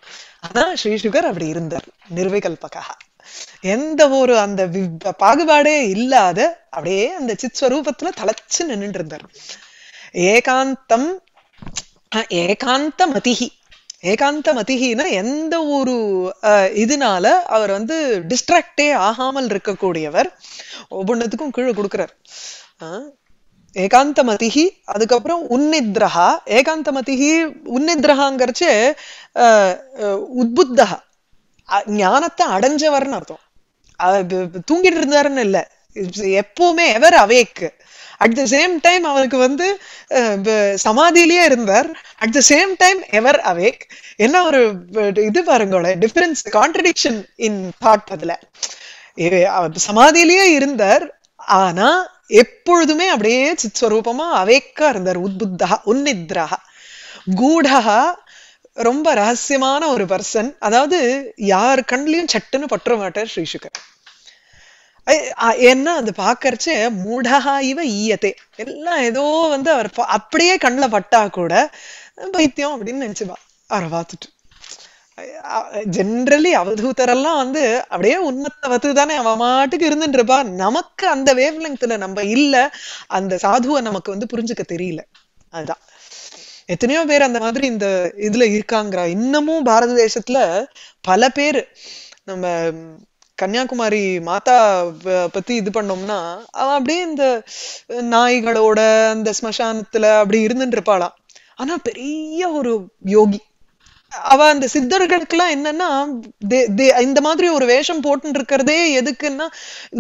ஆனா ஸ்ரீ சுகர் அப்படி இருந்தார் நிர்விகல்பகா எந்த ஒரு அந்த பாகுபாடே இல்லாத அப்படியே அந்த சித் ஸ்வரூபத்துல தலைச்சு நின்றுட்டு இருந்தார் ஏகாந்தம் ஏகாந்த மதிகி ஏகாந்த மதிகின்னா எந்த ஒரு இதனால அவர் வந்து டிஸ்ட்ராக்டே ஆகாமல் இருக்கக்கூடியவர் ஒவ்வொன்றத்துக்கும் கீழே கொடுக்குறார் ஏகாந்த மதிகி அதுக்கப்புறம் உன்னித்ரஹா ஏகாந்த மதிகி உன்னித்ரஹாங்கிறச்சு உத்புத்தகா ஞானத்தை அடைஞ்சவர்னு அர்த்தம் தூங்கிட்டு இருந்தாருன்னு இல்லை எப்பவுமே ever awake at the same time அவருக்கு வந்து சமாதியிலேயே இருந்தார் at the same time ever awake என்ன ஒரு இது பாருங்களேன் டிஃபரன்ஸ் கான்ட்ரடிக்ஷன் இன் தாட் அதுல சமாதியிலேயே இருந்தார் ஆனா எப்பொழுதுமே அப்படியே சித்ஸ்வரூபமா அவேக்கா இருந்தார் உத்புத்தா உன்னித்ரா கூடஹா ரொம்ப ரகசியமான ஒரு பர்சன் அதாவது யார் கண்லயும் சட்டுன்னு பற்ற மாட்டார் ஸ்ரீசுகர் ஏன்னா அது பாக்கறச்சே மூடகா இவ ஈயத்தே எல்லாம் ஏதோ வந்து அவர் அப்படியே கண்ணில் பட்டா கூட பைத்தியம் அப்படின்னு நினைச்சுப்பா அவரை பார்த்துட்டு ஜென்ரலி அவதூதரெல்லாம் வந்து அப்படியே உண்மத்த வத்து தானே அவன் மாட்டுக்கு இருந்துட்டு இருப்பா நமக்கு அந்த வேவ் நம்ம இல்ல அந்த சாதுவை நமக்கு வந்து புரிஞ்சுக்க தெரியல அதுதான் எத்தனையோ பேர் அந்த மாதிரி இந்த இதுல இருக்காங்கிறா இன்னமும் பாரத தேசத்துல பல பேர் நம்ம கன்னியாகுமரி மாதா பத்தி இது பண்ணோம்னா அவன் அப்படியே இந்த நாய்களோட அந்த ஸ்மசானத்துல அப்படி இருந்துட்டு இருப்பாளாம் ஆனா பெரிய ஒரு யோகி அவ அந்த சித்தர்களுக்கு எல்லாம் என்னன்னா இந்த மாதிரி ஒரு வேஷம் போட்டு இருக்கிறதே எதுக்குன்னா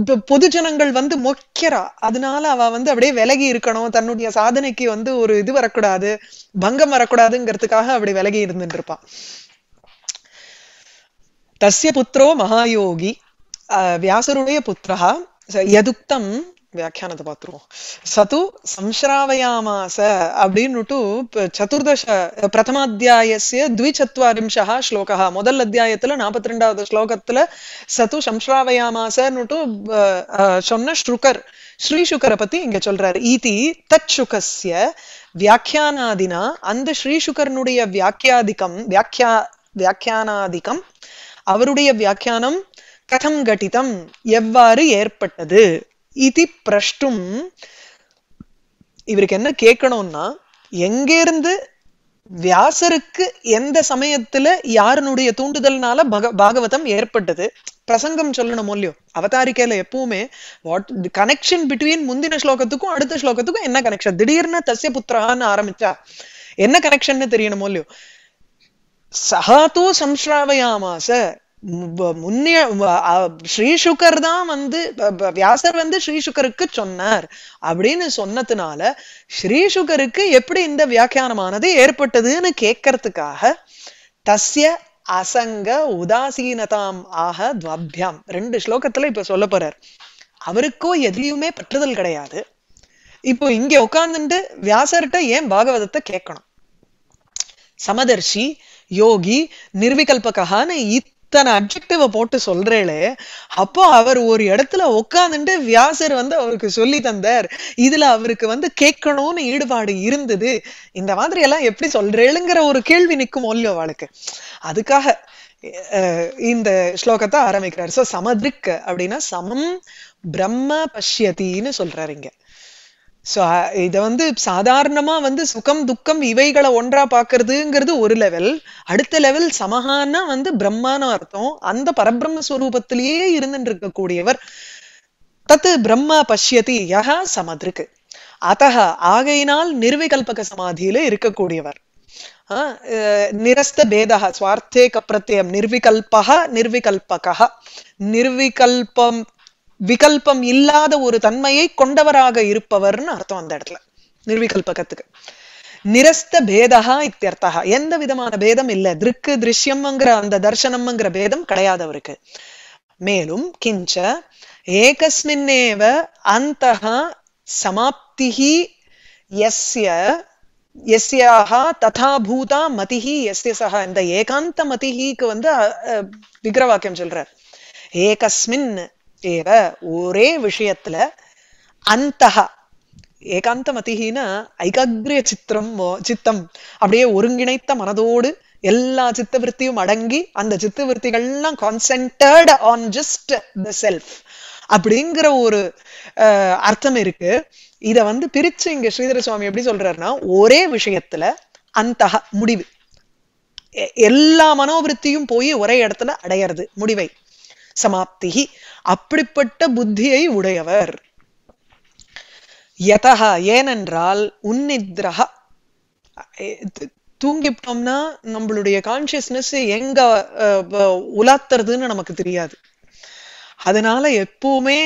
இப்ப ஜனங்கள் வந்து மொக்கரா அதனால அவ வந்து அப்படியே விலகி இருக்கணும் தன்னுடைய சாதனைக்கு வந்து ஒரு இது வரக்கூடாது பங்கம் வரக்கூடாதுங்கிறதுக்காக அப்படி விலகி இருந்துட்டு இருப்பான் தஸ்ய புத்திரோ மகாயோகி வியாசருடைய புத்திரா யதுக்தம் வியாக்கியானத்தை பார்த்துருவோம் சது ಸಂಶ್ರಾವಯಾಮಾಸ அப்படின்னுட்டு சதுர்தச பிரதமாத்தியாயசிய ದ್ವಿಚತ್ವರಿಂಶಃ ஸ்லோகா முதல் அத்தியாயத்துல நாற்பத்தி ரெண்டாவது ஸ்லோகத்துல சது சம்ஸ்ராவயாமாசன்னுட்டு சொன்ன ஸ்ருகர் ஸ்ரீசுகரை பத்தி இங்க சொல்றாரு ஈதி தத் சுகசிய வியாக்கியானாதினா அந்த ஸ்ரீசுகர்னுடைய வியாக்கியாதிக்கம் வியாக்கியா வியாக்கியானாதிக்கம் அவருடைய வியாக்கியானம் கதம் கட்டிதம் எவ்வாறு ஏற்பட்டது இது பிரஷ்டும் இவருக்கு என்ன கேட்கணும்னா எங்கேருந்து வியாசருக்கு எந்த சமயத்துல யாருனுடைய தூண்டுதல்னால பக பாகவதம் ஏற்பட்டது பிரசங்கம் சொல்லணும் இல்லையோ அவதாரிக்கையில எப்பவுமே வாட் கனெக்ஷன் பிட்வீன் முந்தின ஸ்லோகத்துக்கும் அடுத்த ஸ்லோகத்துக்கும் என்ன கனெக்ஷன் திடீர்னு தசிய புத்திரான்னு ஆரம்பிச்சா என்ன கனெக்ஷன் தெரியணும் இல்லையோ சஹாத்தோ சம்ஸ்ராவயாமாச முன்னே ஸ்ரீ சுகர் தான் வந்து வியாசர் வந்து ஸ்ரீ சுகருக்கு சொன்னார் அப்படின்னு சொன்னதுனால ஸ்ரீ சுகருக்கு எப்படி இந்த வியாக்கியானமானது ஏற்பட்டதுன்னு கேட்கறதுக்காக தஸ்ய அசங்க உதாசீனதாம் ஆக துவாபியாம் ரெண்டு ஸ்லோகத்துல இப்ப சொல்ல போறார் அவருக்கோ எதையுமே பற்றுதல் கிடையாது இப்போ இங்க உட்கார்ந்துட்டு வியாசர்கிட்ட ஏன் பாகவதத்தை கேட்கணும் சமதர்ஷி யோகி நிர்விகல்பகான்னு இத்தனை அப்ஜெக்டிவ போட்டு சொல்றேளே அப்போ அவர் ஒரு இடத்துல உட்காந்துட்டு வியாசர் வந்து அவருக்கு சொல்லி தந்தார் இதுல அவருக்கு வந்து கேட்கணும்னு ஈடுபாடு இருந்தது இந்த மாதிரி எல்லாம் எப்படி சொல்றேளுங்கிற ஒரு கேள்வி நிற்கும் இல்லையோ அவளுக்கு அதுக்காக இந்த ஸ்லோகத்தை ஆரம்பிக்கிறார் சோ சமதிக்க அப்படின்னா சமம் பிரம்ம பஷ்யத்தின்னு சொல்றாரு இங்க ஸோ இதை வந்து சாதாரணமாக வந்து சுகம் துக்கம் இவைகளை ஒன்றா பார்க்கறதுங்கிறது ஒரு லெவல் அடுத்த லெவல் சமகானா வந்து பிரம்மான அர்த்தம் அந்த பரபிரம்ம ஸ்வரூபத்திலேயே இருந்துட்டு இருக்கக்கூடியவர் தத்து பிரம்மா பஷ்யதி யகா சமதிருக்கு அத்தக ஆகையினால் நிர்விகல்பக சமாதியில இருக்கக்கூடியவர் நிரஸ்த பேதா சுவார்த்தே கப்பிரத்தியம் நிர்விகல்பகா நிர்விகல்பகா நிர்விகல்பம் விகல்பம் இல்லாத ஒரு தன்மையை கொண்டவராக இருப்பவர்னு அர்த்தம் அந்த இடத்துல நிர்விகல்பகத்துக்கு நிரஸ்த பேதா இத்தியர்த்தா எந்த விதமான பேதம் இல்ல திருக்கு திருஷ்யம்ங்கிற அந்த தர்சனம்ங்கிற பேதம் கிடையாது அவருக்கு மேலும் கிஞ்ச ஏகஸ்மின்னேவ அந்த சமாப்திஹி எஸ்ய எஸ்யாக ததா பூதா மதிஹி எஸ்ய சகா இந்த ஏகாந்த மதிஹிக்கு வந்து விக்ரவாக்கியம் சொல்றார் ஏகஸ்மின் ஏவ ஒரே விஷயத்துல அந்த ஏகாந்த மதிகின ஐகாகிரிய சித்திரம் சித்தம் அப்படியே ஒருங்கிணைத்த மனதோடு எல்லா சித்தவிருத்தியும் அடங்கி அந்த சித்தவருத்திகள்லாம் concentrate on just the self அப்படிங்கிற ஒரு அர்த்தம் இருக்கு இத வந்து பிரிச்சு இங்க ஸ்ரீதர சுவாமி எப்படி சொல்றாருன்னா ஒரே விஷயத்துல அந்த முடிவு எல்லா மனோவிருத்தியும் போய் ஒரே இடத்துல அடையிறது முடிவை சமாப்தி அப்படிப்பட்ட புத்தியை உடையவர் யதா ஏனென்றால் உன்னித்ரஹ தூங்கிப்போம்னா நம்மளுடைய கான்சியஸ்னஸ் எங்க உலாத்துறதுன்னு நமக்கு தெரியாது அதனால எப்பவுமே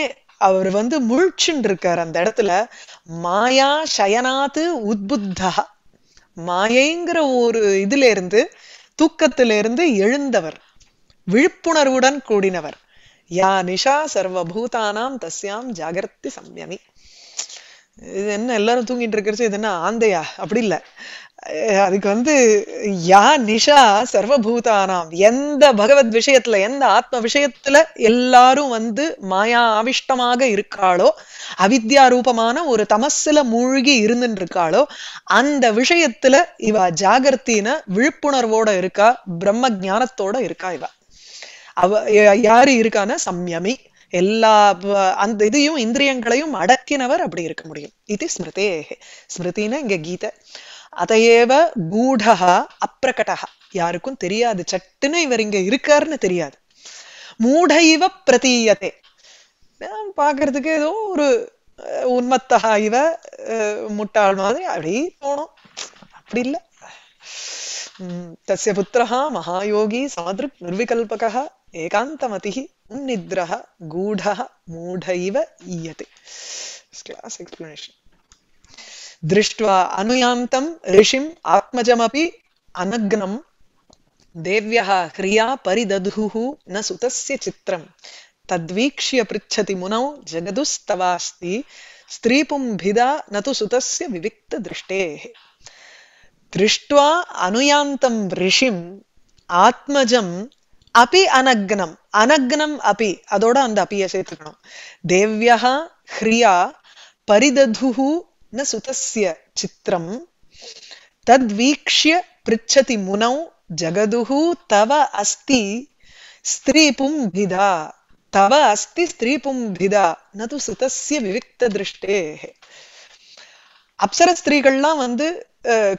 அவர் வந்து முழிச்சுன்னு இருக்கார் அந்த இடத்துல மாயா சயனாது உத்புத்தா மாயைங்கிற ஒரு இதுல இருந்து தூக்கத்திலிருந்து எழுந்தவர் விழிப்புணர்வுடன் கூடினவர் யா நிஷா பூதானாம் தஸ்யாம் ஜாகிரத்தி சம்யமி இது என்ன எல்லாரும் தூங்கிட்டு இருக்கிறச்சு இது என்ன ஆந்தையா அப்படி இல்லை அதுக்கு வந்து யா நிஷா சர்வபூதானாம் எந்த பகவத் விஷயத்துல எந்த ஆத்ம விஷயத்துல எல்லாரும் வந்து மாயா ஆவிஷ்டமாக இருக்காளோ அவித்யா ரூபமான ஒரு தமசுல மூழ்கி இருந்துட்டு இருக்காளோ அந்த விஷயத்துல இவ ஜாகிரத்தின விழிப்புணர்வோட இருக்கா பிரம்ம ஜானத்தோட இருக்கா இவ அவ யாரு இருக்கான சம்யமி எல்லா அந்த இதையும் இந்திரியங்களையும் அடக்கினவர் அப்படி இருக்க முடியும் இது ஸ்மிருதே ஸ்மிருதின்னு இங்க கீதை அதையேவ கூடா அப்பிரகடா யாருக்கும் தெரியாது சட்டுன்னு இவர் இங்க இருக்காருன்னு தெரியாது மூடைவ பிரதீயத்தை பாக்குறதுக்கு ஏதோ ஒரு உன்மத்தகா இவ முட்டாள் மாதிரி அப்படி தோணும் அப்படி இல்லை தசிய புத்திரஹா மகாயோகி சாதிருக் நிர்விகல்பகா एकांतमति उन्निद्रः गूढः मूढैव इव ईयते क्लास एक्सप्लेनेशन दृष्ट्वा अनुयान्तं ऋषिम् आत्मजमपि अनग्नं देव्यः क्रिया परिदधुः न सुतस्य चित्रं तद्वीक्ष्य पृच्छति मुनौ जगदुस्तवास्ति स्त्रीपुंभिदा न तु सुतस्य विविक्तदृष्टेः दृष्ट्वा अनुयान्तं ऋषिम् आत्मजम् அபி அனக்னம் அனக்னம் அபி அதோட அந்த அப்பிய சேர்த்துக்கணும் தேவ்யா ஹ்ரியா ந சுதஸ்ய சித்திரம் வீக்ஷிய பிரிச்சதி முனௌ ஜகதுஹு தவ அஸ்தி ஸ்திரீ பும்பிதா தவ அஸ்தி ஸ்திரீ பும்பிதா நது சுதஸ்ய விவிக்த திருஷ்டே அப்சர ஸ்திரீகள்லாம் வந்து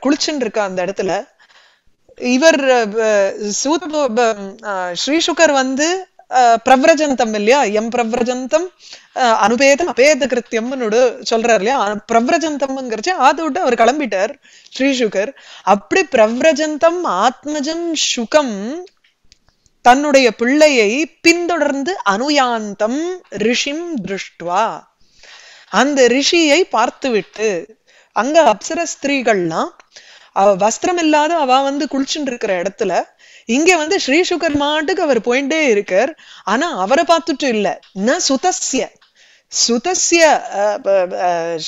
குளிச்சுன்னு இருக்கா அந்த இடத்துல இவர் ஸ்ரீசுகர் வந்து பிரவ்ரஜந்தம் இல்லையா எம் பிரவ்ரஜந்தம் அனுபேதம் அபேத கிருத்தியம்னு சொல்றாரு இல்லையா பிரவ்ரஜந்தம்ங்கிறச்சு அதை விட்டு அவர் கிளம்பிட்டார் ஸ்ரீசுகர் அப்படி பிரவ்ரஜந்தம் ஆத்மஜம் சுகம் தன்னுடைய பிள்ளையை பின்தொடர்ந்து அனுயாந்தம் ரிஷிம் திருஷ்டுவா அந்த ரிஷியை பார்த்துவிட்டு அங்க அப்சர ஸ்திரீகள்லாம் அவ வஸ்திரம் இல்லாத அவ வந்து குளிச்சுட்டு இருக்கிற இடத்துல இங்க வந்து ஸ்ரீ சுகர் மாட்டுக்கு அவர் போயிட்டே இருக்கார் ஆனா அவரை பார்த்துட்டு இல்ல ந சுதஸ்ய சுதஸ்ய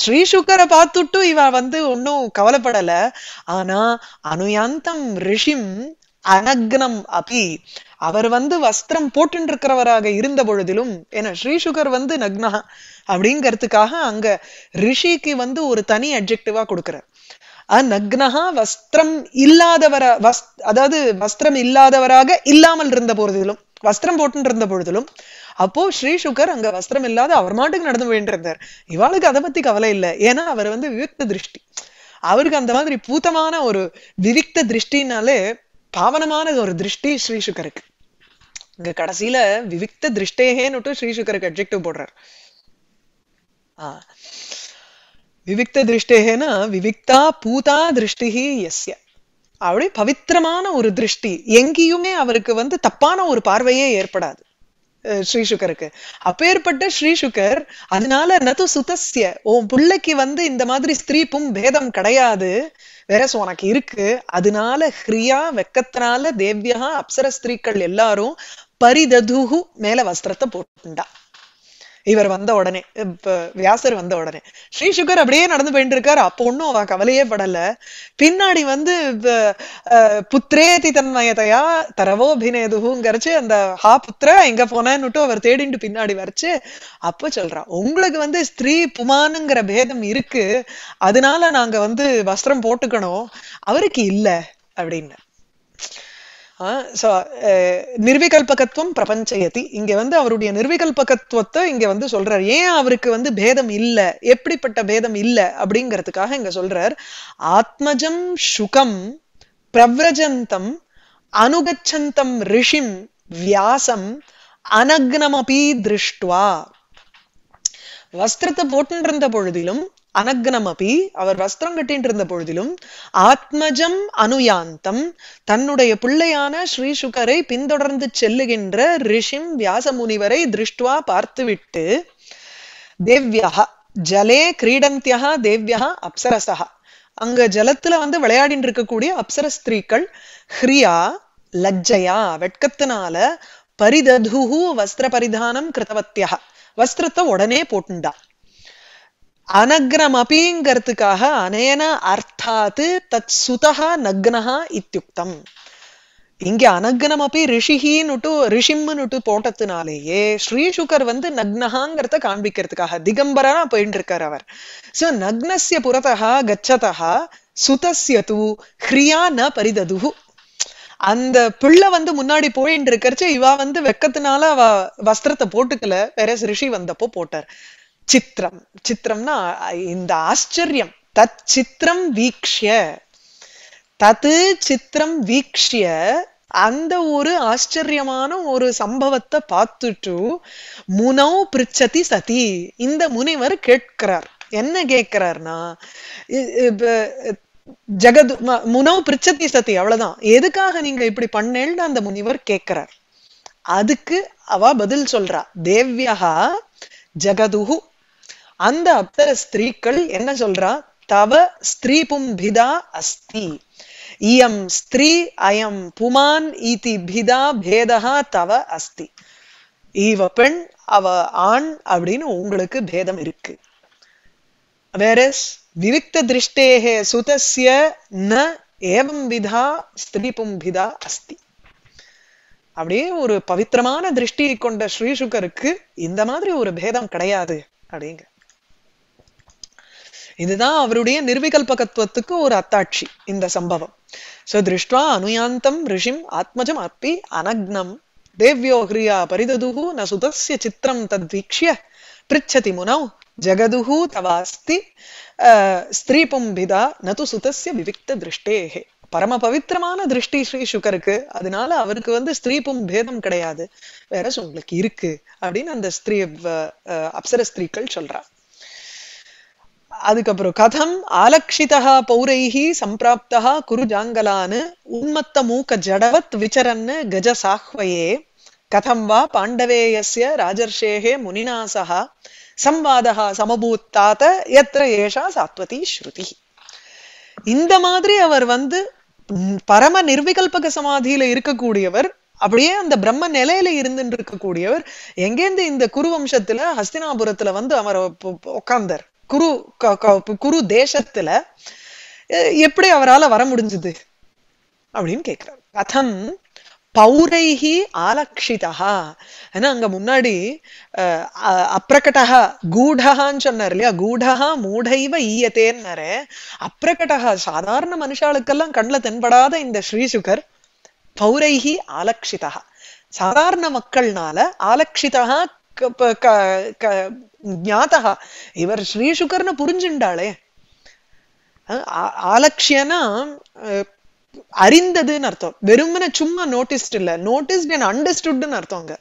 ஸ்ரீ சுகரை பார்த்துட்டு இவ வந்து ஒன்னும் கவலைப்படல ஆனா அனுயாந்தம் ரிஷிம் அனக்னம் அபி அவர் வந்து வஸ்திரம் போட்டு இருக்கிறவராக இருந்த பொழுதிலும் ஏன்னா ஸ்ரீசுகர் வந்து நக்னா அப்படிங்கிறதுக்காக அங்க ரிஷிக்கு வந்து ஒரு தனி அப்ஜெக்டிவா கொடுக்கிறார் நக்னஹா வஸ்திரம் இல்லாதவர வஸ் அதாவது வஸ்திரம் இல்லாதவராக இல்லாமல் இருந்த பொழுதிலும் வஸ்திரம் போட்டு இருந்த பொழுதிலும் அப்போ ஸ்ரீ சுகர் அங்க வஸ்திரம் இல்லாத அவர் மாட்டுக்கு நடந்து போயிட்டு இருந்தார் இவாளுக்கு அதை பத்தி கவலை இல்லை ஏன்னா அவர் வந்து விவிக்த திருஷ்டி அவருக்கு அந்த மாதிரி பூத்தமான ஒரு விவிக்த திருஷ்டினாலே பாவனமான ஒரு திருஷ்டி ஸ்ரீ சுகருக்கு இங்க கடைசியில விவிக்த திருஷ்டேகேன்னு ஸ்ரீ சுகருக்கு அப்ஜெக்டிவ் போடுறார் ஆஹ் விவிக்த ந விவிக்தா பூதா திருஷ்டி எஸ்ய அப்படி பவித்திரமான ஒரு திருஷ்டி எங்கேயுமே அவருக்கு வந்து தப்பான ஒரு பார்வையே ஏற்படாது ஸ்ரீசுகருக்கு அப்பேற்பட்ட ஸ்ரீசுகர் அதனால நது சுதஸ்ய உன் பிள்ளைக்கு வந்து இந்த மாதிரி ஸ்திரீப்பும் பேதம் கிடையாது வேற சோ உனக்கு இருக்கு அதனால ஹிரியா வெக்கத்தினால தேவ்யா அப்சர ஸ்திரீக்கள் எல்லாரும் பரிததுகு மேல வஸ்திரத்தை போட்டுண்டா இவர் வந்த உடனே வியாசர் வந்த உடனே ஸ்ரீ சுகர் அப்படியே நடந்து போயிட்டு இருக்காரு அப்போ ஒன்றும் அவன் கவலையே படல பின்னாடி வந்து புத்திரேதி தரவோ தரவோபினேதுகுங்கரைச்சு அந்த ஹா புத்திர எங்க போனேன்னுட்டு அவர் தேடிட்டு பின்னாடி வரைச்சு அப்போ சொல்றா உங்களுக்கு வந்து ஸ்திரீ புமானுங்கிற பேதம் இருக்கு அதனால நாங்க வந்து வஸ்திரம் போட்டுக்கணும் அவருக்கு இல்லை அப்படின்னு ஸோ நிர்விகல்பகத்துவம் பிரபஞ்சயத்தி இங்க வந்து அவருடைய நிர்விகல்பகத்துவத்தை இங்க வந்து சொல்றார் ஏன் அவருக்கு வந்து பேதம் இல்லை எப்படிப்பட்ட பேதம் இல்லை அப்படிங்கிறதுக்காக இங்க சொல்றார் ஆத்மஜம் சுகம் பிரவ்ரஜந்தம் அனுகச்சந்தம் ரிஷிம் வியாசம் அனக்னமபி திருஷ்டுவா வஸ்திரத்தை போட்டுருந்த பொழுதிலும் அனக்னம் அபி அவர் வஸ்திரம் கட்டின் இருந்த பொழுதிலும் ஆத்மஜம் அனுயாந்தம் தன்னுடைய பிள்ளையான ஸ்ரீ சுகரை பின்தொடர்ந்து செல்லுகின்ற ரிஷிம் வியாச முனிவரை திருஷ்டுவா பார்த்துவிட்டு தேவ்யா ஜலே கிரீடந்தியா தேவ்யா அப்சரசா அங்க ஜலத்துல வந்து விளையாடிட்டு இருக்கக்கூடிய அப்சர ஸ்திரீக்கள் ஹ்ரியா லஜ்ஜையா வெட்கத்தினால பரிததுஹு வஸ்திர பரிதானம் கிருதவத்தியா வஸ்திரத்தை உடனே போட்டுண்டா அனக்ரம் அபிங்கிறதுக்காக அனேன அர்த்தாத்து தத் சுதா நக்னா இத்தியுக்தம் இங்க அனக்னம் அப்பி ரிஷிஹின்னுட்டு ரிஷிம்னுட்டு போட்டதுனாலேயே ஸ்ரீசுகர் வந்து நக்னஹாங்கிறத காண்பிக்கிறதுக்காக திகம்பரனா போயிட்டு இருக்கார் அவர் சோ நக்னஸ்ய புறதா கச்சதா சுதசிய தூ ஹ்ரியா ந பரிதது அந்த பிள்ளை வந்து முன்னாடி போயிட்டு இருக்கிறச்சு இவா வந்து வெக்கத்தினால அவ வஸ்திரத்தை போட்டுக்கல பெரிய ரிஷி வந்தப்போ போட்டார் சித்திரம் சித்திரம்னா இந்த ஆச்சரியம் தத் சித்திரம் வீக்ஷிய தத்து சித்திரம் வீக்ஷிய அந்த ஒரு ஆச்சரியமான ஒரு சம்பவத்தை பார்த்துட்டு முனோ பிரிச்சதி சதி இந்த முனிவர் கேட்கிறார் என்ன கேட்கிறார்னா ஜெகது முனோ பிரிச்சதி சதி அவ்வளவுதான் எதுக்காக நீங்க இப்படி பண்ணேன்னு அந்த முனிவர் கேட்கிறார் அதுக்கு அவ பதில் சொல்றா தேவ்யா ஜெகதுஹு அந்த அப்சர ஸ்திரீக்கள் என்ன சொல்றா தவ ஸ்திரீ பும்பிதா அஸ்தி இயம் ஸ்திரீ அயம் புமான் ஈதி பிதா பேதா தவ அஸ்தி இவ பெண் அவ ஆண் அப்படின்னு உங்களுக்கு பேதம் இருக்கு வேற விவிக்த திருஷ்டேகே சுதசிய ந ஏவம் விதா ஸ்திரீ பும்பிதா அஸ்தி அப்படியே ஒரு பவித்திரமான திருஷ்டியை கொண்ட ஸ்ரீசுகருக்கு இந்த மாதிரி ஒரு பேதம் கிடையாது அப்படிங்க இதுதான் அவருடைய நிர்விகல்பகத்துவத்துக்கு ஒரு அத்தாட்சி இந்த சம்பவம் சோ திருஷ்டுவா அனுயாந்தம் ரிஷிம் ஆத்மஜம் அப்பி அனக்னம் தேவ்யோ ஹிரியா பரிததுகு ந சுதஸ்ய சித்திரம் தத்வீக்ஷிய பிரிச்சதி முனவ் ஜகதுகு தவாஸ்தி ஸ்திரீபும்பிதா நது சுதஸ்ய விவிக்த திருஷ்டேகே பரம பவித்திரமான திருஷ்டி ஸ்ரீ சுகருக்கு அதனால அவருக்கு வந்து ஸ்திரீப்பும் பேதம் கிடையாது வேற உங்களுக்கு இருக்கு அப்படின்னு அந்த ஸ்திரீ அப்சர ஸ்திரீக்கள் சொல்றா அதுக்கப்புறம் கதம் ஆலக்ஷிதா பௌரைஹி சம்பிராப்தா குரு உன்மத்த மூக்க ஜடவத் விசரன்னு கஜ சாஹ்வையே கதம் வா பாண்டவேயஸ்ய ராஜர்ஷேகே முனிநாசா சம்வாதா சமபூத்தாத்த எத்திர ஏஷா சாத்வதி ஸ்ருதி இந்த மாதிரி அவர் வந்து பரம நிர்விகல்பக சமாதியில இருக்கக்கூடியவர் அப்படியே அந்த பிரம்ம நிலையில இருந்துட்டு இருக்கக்கூடியவர் எங்கேருந்து இந்த குருவம்சத்துல ஹஸ்தினாபுரத்துல வந்து அவர் உட்கார்ந்தார் குரு குரு தேசத்துல எப்படி அவரால் வர முடிஞ்சது அப்படின்னு கேட்கிறார் கதம் பௌரைகி ஆலக்ஷிதா ஏன்னா அங்க முன்னாடி அப்ரகட்டா கூடஹான்னு சொன்னார் இல்லையா கூடஹா மூடைவ ஈயத்தேன்னாரு அப்ரகட்டா சாதாரண மனுஷாளுக்கெல்லாம் கண்ணில் தென்படாத இந்த ஸ்ரீசுகர் பௌரைகி ஆலக்ஷிதா சாதாரண மக்கள்னால ஆலக்ஷிதா ಜ್ಞಾತಃ இவர் ஸ்ரீசுகர்னு புரிஞ்சுண்டாளே ஆலக்ஷியனா அறிந்ததுன்னு அர்த்தம் வெறுமனை சும்மா நோட்டிஸ்ட் இல்ல நோட்டிஸ்ட் அண்ட் அண்டர்ஸ்டுட்னு அர்த்தம் அங்க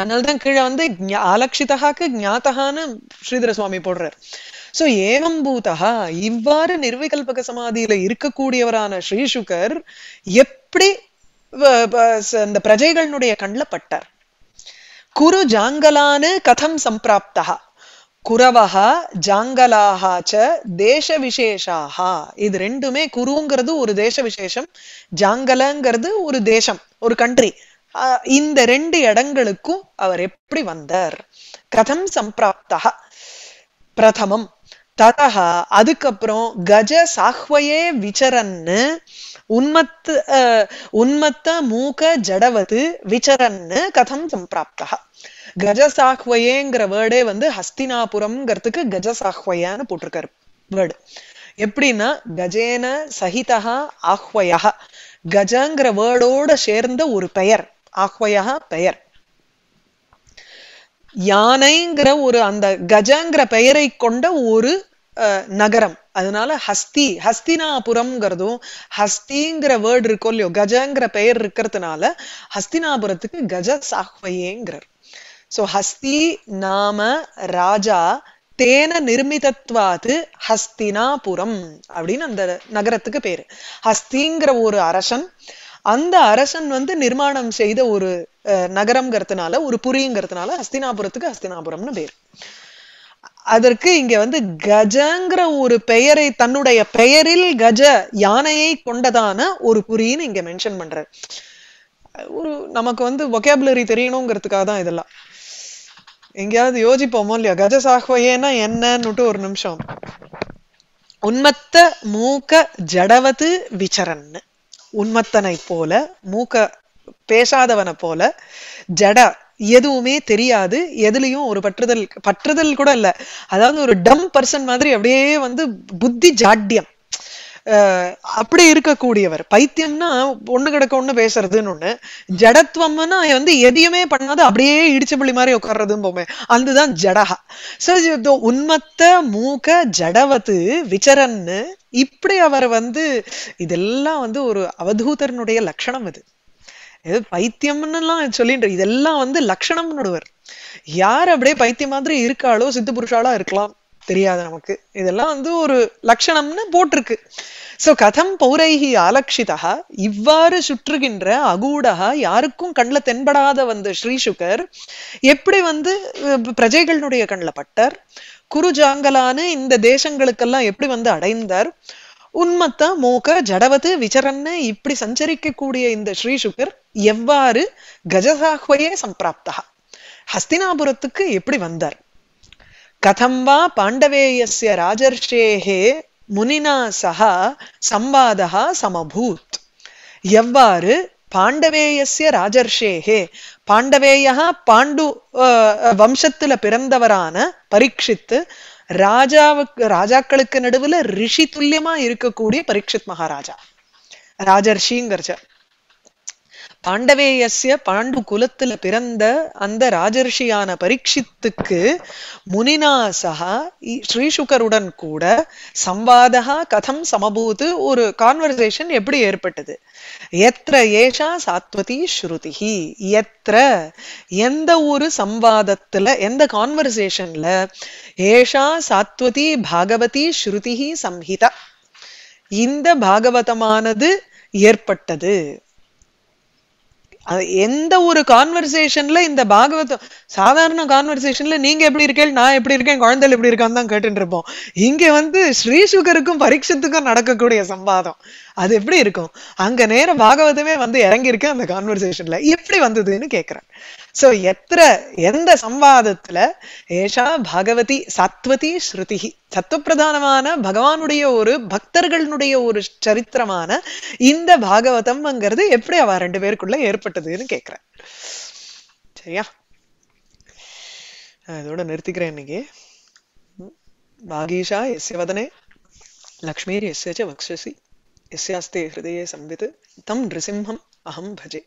அதனால்தான் கீழே வந்து ஆலக்ஷிதாக்கு ஞாத்தகான்னு ஸ்ரீதர சுவாமி போடுறார் சோ ஏகம் பூதா இவ்வாறு நிர்விகல்பக சமாதியில இருக்கக்கூடியவரான ஸ்ரீசுகர் எப்படி அந்த பிரஜைகளினுடைய கண்ணில் பட்டார் குரு ஜாங்கலான் கதம் சம்பிராப்தா குரவக ஜாங்கலாக தேச விசேஷாக இது ரெண்டுமே குருங்கிறது ஒரு தேச விசேஷம் ஜாங்கலங்கிறது ஒரு தேசம் ஒரு கண்ட்ரி இந்த ரெண்டு இடங்களுக்கும் அவர் எப்படி வந்தார் கதம் சம்பிராப்தா பிரதமம் ததா அதுக்கப்புறம் கஜ சாஹ்வயே விச்சரன்னு அஹ் உன்மத்த மூக்க ஜடவது விச்சரன்னு கதம் சம்பிராப்தா கஜசாஹ்வயேங்கிற வேர்டே வந்து ஹஸ்தினாபுரம்ங்கிறதுக்கு கஜசாஹ்வயான்னு போட்டிருக்காரு வேர்டு எப்படின்னா கஜேன சகிதா ஆஹ்வயா கஜங்கிற வேர்டோட சேர்ந்த ஒரு பெயர் ஆஹ்வயா பெயர் யானைங்கிற ஒரு அந்த கஜங்கிற பெயரை கொண்ட ஒரு நகரம் அதனால ஹஸ்தி ஹஸ்தினாபுரம்ங்கிறதும் ஹஸ்திங்கிற வேர்டு இருக்கோ இல்லையோ கஜங்கிற பெயர் இருக்கிறதுனால ஹஸ்தினாபுரத்துக்கு கஜ சாஹ்வையேங்கிறார் ஸோ ஹஸ்தி நாம ராஜா தேன நிர்மிதத்வாது ஹஸ்தினாபுரம் அப்படின்னு அந்த நகரத்துக்கு பேரு ஹஸ்திங்கிற ஒரு அரசன் அந்த அரசன் வந்து நிர்மாணம் செய்த ஒரு நகரம்ங்கிறதுனால ஒரு புரியுங்கிறதுனால ஹஸ்தினாபுரத்துக்கு ஹஸ்தினாபுரம்னு பேர் அதற்கு இங்க வந்து கஜங்கிற ஒரு பெயரை தன்னுடைய பெயரில் கஜ யானையை கொண்டதான ஒரு புரின்னு இங்க மென்ஷன் பண்றாரு ஒரு நமக்கு வந்து ஒகேபுலரி தெரியணுங்கிறதுக்காக தான் இதெல்லாம் எங்கேயாவது யோசிப்போமோ இல்லையா கஜ சாஹ்வயேனா என்னன்னுட்டு ஒரு நிமிஷம் உன்மத்த மூக்க ஜடவது விசரன் உன்மத்தனை போல மூக்க பேசாதவனை போல ஜட எதுவுமே தெரியாது எதுலயும் ஒரு பற்றுதல் பற்றுதல் கூட இல்ல அதாவது ஒரு டம் பர்சன் மாதிரி அப்படியே வந்து புத்தி ஜாட்யம் அப்படி இருக்கக்கூடியவர் பைத்தியம்னா ஒண்ணு கிடக்க ஒண்ணு பேசுறதுன்னு ஒண்ணு ஜடத்துவம்னா வந்து எதையுமே பண்ணாது அப்படியே புள்ளி மாதிரி உட்கார்றதும் போமே அதுதான் ஜடகா சோ உன்மத்த மூக்க ஜடவத்து விச்சரன்னு இப்படி அவர் வந்து இதெல்லாம் வந்து ஒரு அவதூதரனுடைய லட்சணம் இது இது எல்லாம் சொல்லின்ற இதெல்லாம் வந்து லட்சணம்னுடுவர் யார் அப்படியே பைத்தியம் மாதிரி இருக்காளோ சித்து புருஷாலா இருக்கலாம் தெரியாது நமக்கு இதெல்லாம் வந்து ஒரு லட்சணம்னு போட்டிருக்கு ஸோ கதம் பௌரைகி ஆலக்ஷிதா இவ்வாறு சுற்றுகின்ற அகூடகா யாருக்கும் கண்ணில் தென்படாத வந்த ஸ்ரீசுகர் எப்படி வந்து பிரஜைகளுடைய கண்ணில் பட்டார் குருஜாங்கலானு இந்த தேசங்களுக்கெல்லாம் எப்படி வந்து அடைந்தார் உண்மத்த மோக ஜடவது விசரன்னு இப்படி சஞ்சரிக்கக்கூடிய இந்த ஸ்ரீசுகர் எவ்வாறு கஜசாஹ்வையே சம்பிராப்தா ஹஸ்தினாபுரத்துக்கு எப்படி வந்தார் கதம் வா பாண்டவேயசிய ராஜர்ஷேः முனினா சகா சம்பாதா சமபூத் எவ்வாறு பாண்டவேயசிய ராஜர்ஷேகே பாண்டவேயா பாண்டு வம்சத்துல பிறந்தவரான பரீட்சித்து ராஜாவுக்கு ராஜாக்களுக்கு நடுவுல ரிஷி துல்லியமா இருக்கக்கூடிய பரீட்சித் மகாராஜா ராஜர்ஷிங்கிறச்ச பாண்டவேயஸ்ய பாண்டு குலத்துல பிறந்த அந்த ராஜரிஷியான பரீட்சித்துக்கு முனினா சகா ஸ்ரீசுகருடன் கூட சம்வாதா கதம் சமபூத்து ஒரு கான்வர்சேஷன் எப்படி ஏற்பட்டது எத்த ஏஷா சாத்வதி ஸ்ருதிஹி எத்திர எந்த ஒரு சம்வாதத்துல எந்த கான்வர்சேஷன்ல ஏஷா சாத்வதி பாகவதி ஸ்ருதிஹி சம்ஹிதா இந்த பாகவதமானது ஏற்பட்டது அது எந்த ஒரு கான்வர்சேஷன்ல இந்த பாகவதம் சாதாரண கான்வர்சேஷன்ல நீங்க எப்படி இருக்கேன் நான் எப்படி இருக்கேன் குழந்தைகள் எப்படி இருக்கான்னு தான் கேட்டுட்டு இருப்போம் இங்க வந்து ஸ்ரீசுகருக்கும் பரீட்சத்துக்கும் நடக்கக்கூடிய சம்பாதம் அது எப்படி இருக்கும் அங்க நேர பாகவதமே வந்து இறங்கியிருக்கேன் அந்த கான்வர்சேஷன்ல எப்படி வந்ததுன்னு கேட்கிறேன் சோ எத்திர எந்த சம்வாதத்துல ஏஷா பகவதி சத்வதி ஸ்ருதி சத்துவப்பிரதானமான பகவானுடைய ஒரு பக்தர்களுடைய ஒரு சரித்திரமான இந்த பாகவதம்ங்கிறது எப்படி அவ ரெண்டு பேருக்குள்ள ஏற்பட்டதுன்னு கேக்குறேன் சரியா இதோட நிறுத்திக்கிறேன் இன்னைக்கு பாகீஷா எஸ்ய வதனே லக்ஷ்மீர் எஸ்ய வக்ஷசி எஸ்யாஸ்தே ஹிருதயே சம்வித் தம் நிருசிம்ஹம் அஹம் பஜே